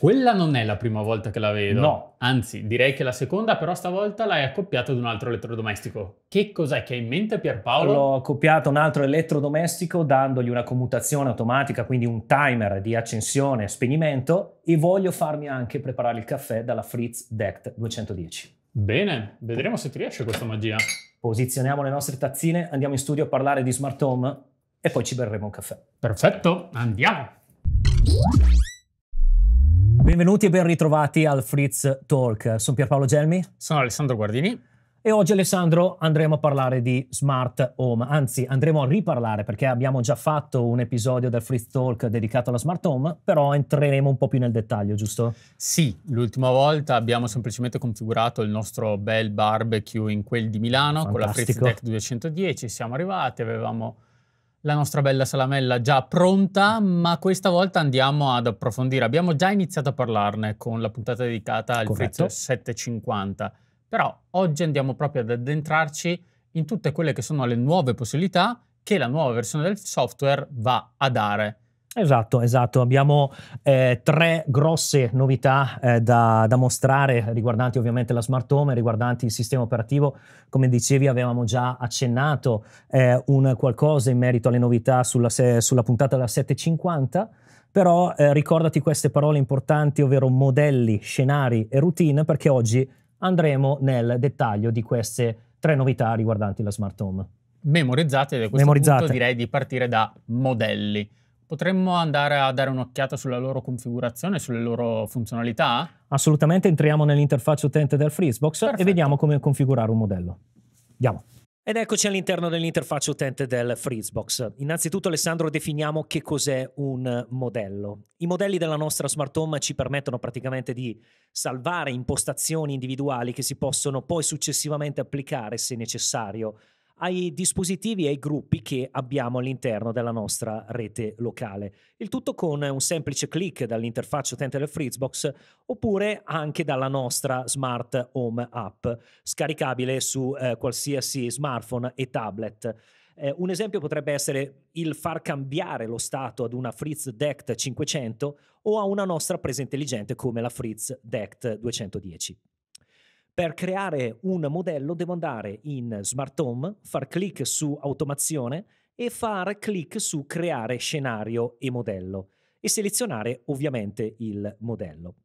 Quella non è la prima volta che la vedo. No. Anzi, direi che la seconda, però stavolta l'hai accoppiata ad un altro elettrodomestico. Che cos'è che hai in mente Pierpaolo? L'ho accoppiato a un altro elettrodomestico dandogli una commutazione automatica, quindi un timer di accensione e spegnimento e voglio farmi anche preparare il caffè dalla Fritz Dect 210. Bene, vedremo se ti riesce questa magia. Posizioniamo le nostre tazzine, andiamo in studio a parlare di smart home e poi ci berremo un caffè. Perfetto, andiamo. Benvenuti e ben ritrovati al Fritz Talk. Sono Pierpaolo Gelmi. Sono Alessandro Guardini. E oggi Alessandro andremo a parlare di smart home, anzi andremo a riparlare perché abbiamo già fatto un episodio del Fritz Talk dedicato alla smart home, però entreremo un po' più nel dettaglio, giusto? Sì, l'ultima volta abbiamo semplicemente configurato il nostro bel barbecue in quel di Milano Fantastico. con la Fritz Tech 210, siamo arrivati, avevamo la nostra bella salamella già pronta, ma questa volta andiamo ad approfondire. Abbiamo già iniziato a parlarne con la puntata dedicata al Corretto. 750, però oggi andiamo proprio ad addentrarci in tutte quelle che sono le nuove possibilità che la nuova versione del software va a dare. Esatto, esatto. Abbiamo eh, tre grosse novità eh, da, da, mostrare riguardanti ovviamente la smart home, riguardanti il sistema operativo. Come dicevi avevamo già accennato eh, un qualcosa in merito alle novità sulla, sulla puntata della 750 però eh, ricordati queste parole importanti, ovvero modelli, scenari e routine, perché oggi andremo nel dettaglio di queste tre novità riguardanti la smart home. Memorizzate, da questo Memorizzate. punto direi di partire da modelli. Potremmo andare a dare un'occhiata sulla loro configurazione, sulle loro funzionalità? Assolutamente, entriamo nell'interfaccia utente del Freezebox Perfetto. e vediamo come configurare un modello. Andiamo. Ed eccoci all'interno dell'interfaccia utente del Freezebox. Innanzitutto Alessandro definiamo che cos'è un modello. I modelli della nostra smart home ci permettono praticamente di salvare impostazioni individuali che si possono poi successivamente applicare se necessario ai dispositivi e ai gruppi che abbiamo all'interno della nostra rete locale. Il tutto con un semplice clic dall'interfaccia utente del Fritzbox oppure anche dalla nostra Smart Home App, scaricabile su eh, qualsiasi smartphone e tablet. Eh, un esempio potrebbe essere il far cambiare lo stato ad una Fritz Dect 500 o a una nostra presa intelligente come la Fritz Dect 210. Per creare un modello devo andare in Smart Home, far clic su Automazione e far clic su Creare scenario e modello e selezionare ovviamente il modello.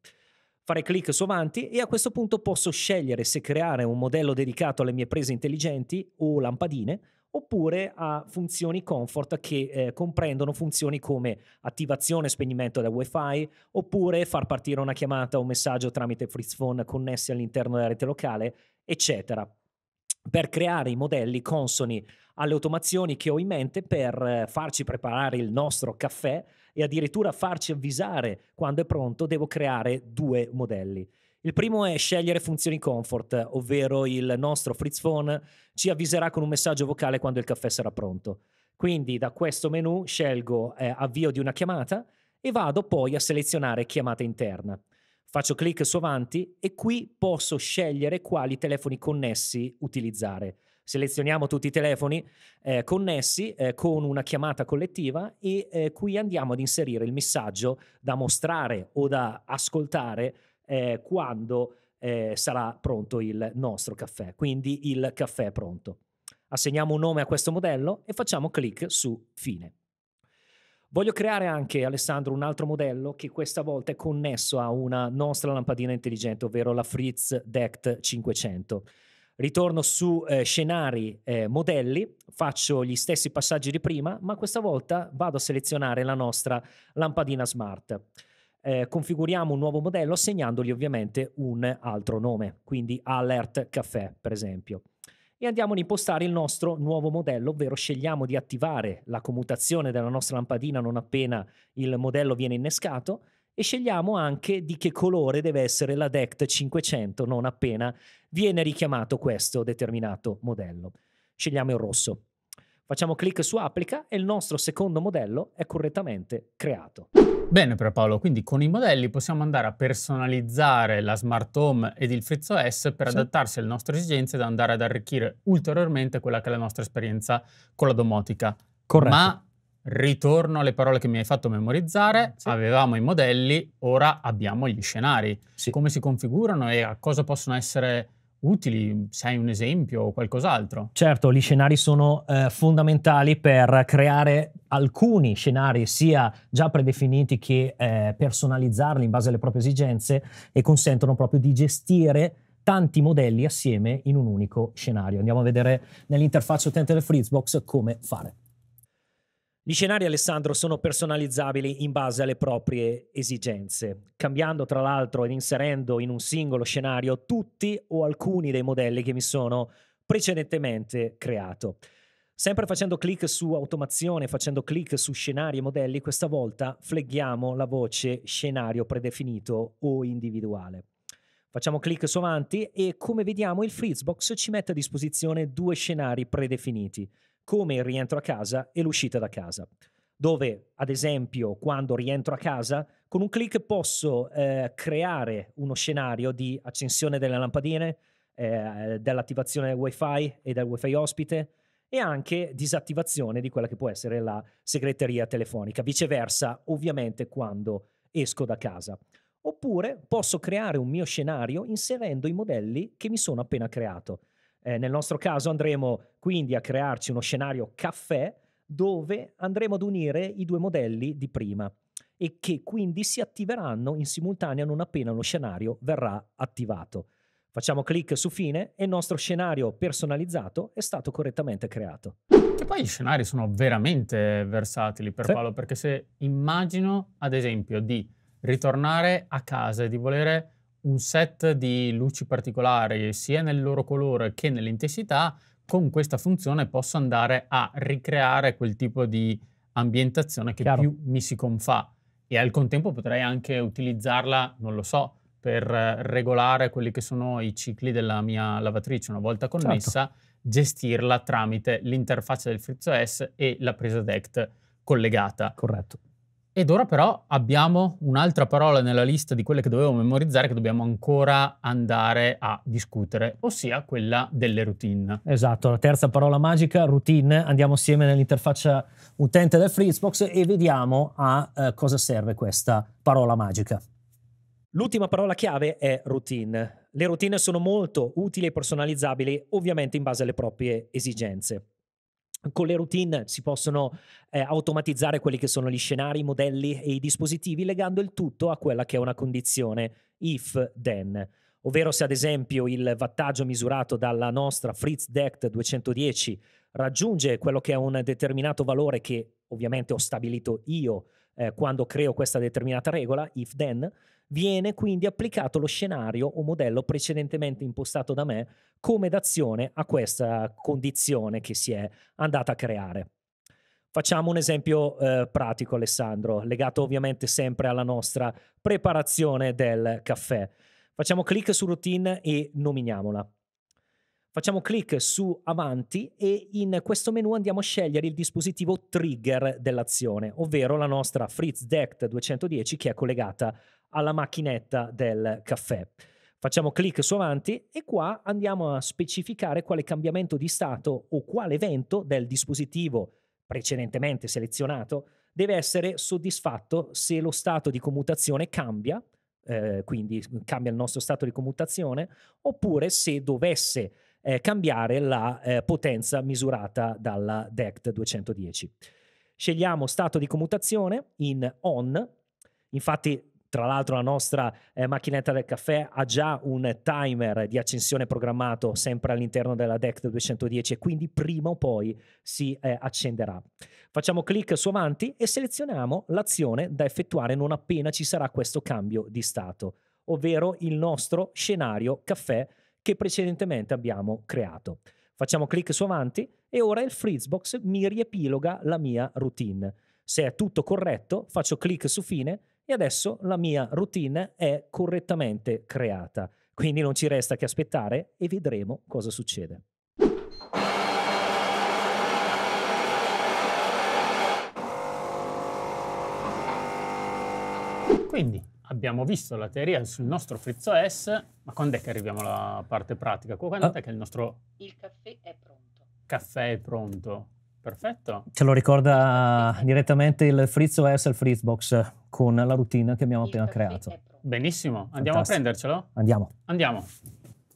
Fare clic su avanti e a questo punto posso scegliere se creare un modello dedicato alle mie prese intelligenti o lampadine oppure a funzioni comfort che eh, comprendono funzioni come attivazione e spegnimento da wifi oppure far partire una chiamata o un messaggio tramite Fritz Phone connessi all'interno della rete locale, eccetera per creare i modelli consoni alle automazioni che ho in mente per eh, farci preparare il nostro caffè e addirittura farci avvisare quando è pronto, devo creare due modelli. Il primo è scegliere funzioni comfort, ovvero il nostro Fritz Phone ci avviserà con un messaggio vocale quando il caffè sarà pronto. Quindi da questo menu scelgo eh, avvio di una chiamata e vado poi a selezionare chiamata interna. Faccio clic su avanti e qui posso scegliere quali telefoni connessi utilizzare. Selezioniamo tutti i telefoni eh, connessi eh, con una chiamata collettiva e eh, qui andiamo ad inserire il messaggio da mostrare o da ascoltare eh, quando eh, sarà pronto il nostro caffè, quindi il caffè è pronto. Assegniamo un nome a questo modello e facciamo clic su fine. Voglio creare anche, Alessandro, un altro modello che questa volta è connesso a una nostra lampadina intelligente, ovvero la Fritz DECT 500. Ritorno su eh, scenari eh, modelli, faccio gli stessi passaggi di prima, ma questa volta vado a selezionare la nostra lampadina smart eh, configuriamo un nuovo modello assegnandogli ovviamente un altro nome, quindi Alert Caffè per esempio. E andiamo ad impostare il nostro nuovo modello, ovvero scegliamo di attivare la commutazione della nostra lampadina non appena il modello viene innescato e scegliamo anche di che colore deve essere la DECT 500 non appena viene richiamato questo determinato modello. Scegliamo il rosso. Facciamo clic su applica e il nostro secondo modello è correttamente creato. Bene per Paolo, quindi con i modelli possiamo andare a personalizzare la smart home ed il FreeZOS per sì. adattarsi alle nostre esigenze ed andare ad arricchire ulteriormente quella che è la nostra esperienza con la domotica. Corretto. Ma ritorno alle parole che mi hai fatto memorizzare, sì. avevamo i modelli, ora abbiamo gli scenari. Sì. Come si configurano e a cosa possono essere utili? sei un esempio o qualcos'altro? Certo, gli scenari sono eh, fondamentali per creare alcuni scenari sia già predefiniti che eh, personalizzarli in base alle proprie esigenze e consentono proprio di gestire tanti modelli assieme in un unico scenario. Andiamo a vedere nell'interfaccia utente del Fritzbox come fare. Gli scenari, Alessandro, sono personalizzabili in base alle proprie esigenze, cambiando tra l'altro ed inserendo in un singolo scenario tutti o alcuni dei modelli che mi sono precedentemente creato. Sempre facendo clic su automazione, facendo clic su scenari e modelli, questa volta fleghiamo la voce scenario predefinito o individuale. Facciamo clic su avanti e come vediamo il Fritzbox ci mette a disposizione due scenari predefiniti, come il rientro a casa e l'uscita da casa, dove ad esempio quando rientro a casa con un clic posso eh, creare uno scenario di accensione delle lampadine, eh, dell'attivazione del wifi e del wifi ospite, e anche disattivazione di quella che può essere la segreteria telefonica, viceversa ovviamente quando esco da casa. Oppure posso creare un mio scenario inserendo i modelli che mi sono appena creato. Eh, nel nostro caso andremo quindi a crearci uno scenario caffè dove andremo ad unire i due modelli di prima e che quindi si attiveranno in simultanea non appena lo scenario verrà attivato. Facciamo clic su fine e il nostro scenario personalizzato è stato correttamente creato. Che poi gli scenari sono veramente versatili per sì. Paolo, perché se immagino ad esempio di ritornare a casa e di volere un set di luci particolari sia nel loro colore che nell'intensità, con questa funzione posso andare a ricreare quel tipo di ambientazione che Chiaro. più mi si confà e al contempo potrei anche utilizzarla, non lo so, per eh, regolare quelli che sono i cicli della mia lavatrice una volta certo. connessa, certo. gestirla tramite l'interfaccia del FreeZOS e la presa DECT collegata. Corretto. Ed ora però abbiamo un'altra parola nella lista di quelle che dovevo memorizzare che dobbiamo ancora andare a discutere, ossia quella delle routine. Esatto, la terza parola magica, routine. Andiamo assieme nell'interfaccia utente del Fritzbox e vediamo a eh, cosa serve questa parola magica. L'ultima parola chiave è routine. Le routine sono molto utili e personalizzabili, ovviamente in base alle proprie esigenze. Con le routine si possono eh, automatizzare quelli che sono gli scenari, i modelli e i dispositivi, legando il tutto a quella che è una condizione if-then. Ovvero se ad esempio il wattaggio misurato dalla nostra Fritz Dect 210 raggiunge quello che è un determinato valore che ovviamente ho stabilito io eh, quando creo questa determinata regola, if-then, Viene quindi applicato lo scenario o modello precedentemente impostato da me come d'azione a questa condizione che si è andata a creare. Facciamo un esempio eh, pratico, Alessandro, legato ovviamente sempre alla nostra preparazione del caffè. Facciamo clic su routine e nominiamola. Facciamo clic su avanti e in questo menu andiamo a scegliere il dispositivo trigger dell'azione, ovvero la nostra Fritz Dect 210 che è collegata alla macchinetta del caffè. Facciamo clic su avanti e qua andiamo a specificare quale cambiamento di stato o quale evento del dispositivo precedentemente selezionato deve essere soddisfatto se lo stato di commutazione cambia, eh, quindi cambia il nostro stato di commutazione, oppure se dovesse eh, cambiare la eh, potenza misurata dalla DECT 210. Scegliamo stato di commutazione in on, infatti tra l'altro la nostra eh, macchinetta del caffè ha già un timer di accensione programmato sempre all'interno della DECT 210 e quindi prima o poi si eh, accenderà. Facciamo clic su avanti e selezioniamo l'azione da effettuare non appena ci sarà questo cambio di stato, ovvero il nostro scenario caffè che precedentemente abbiamo creato. Facciamo clic su avanti e ora il Freezebox mi riepiloga la mia routine. Se è tutto corretto, faccio clic su fine e adesso la mia routine è correttamente creata. Quindi non ci resta che aspettare e vedremo cosa succede. Quindi abbiamo visto la teoria sul nostro Frizzo S, ma quando è che arriviamo alla parte pratica? Quando ah. è che il nostro... Il caffè è pronto. Caffè è pronto. Perfetto. Ce lo ricorda direttamente il Fritz OS e il Fritzbox con la routine che abbiamo appena creato. Benissimo, andiamo Fantastico. a prendercelo? Andiamo. Andiamo.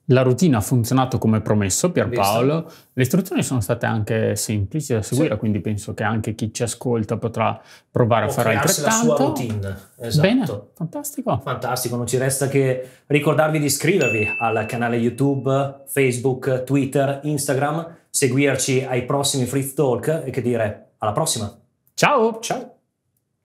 La routine ha funzionato come promesso, Pierpaolo. Le istruzioni sono state anche semplici da seguire, sì. quindi penso che anche chi ci ascolta potrà provare o a fare altrettanto. la sua routine. Esatto. Bene, fantastico. Fantastico, non ci resta che ricordarvi di iscrivervi al canale YouTube, Facebook, Twitter, Instagram seguirci ai prossimi Fritz Talk e che dire alla prossima. Ciao! Ciao!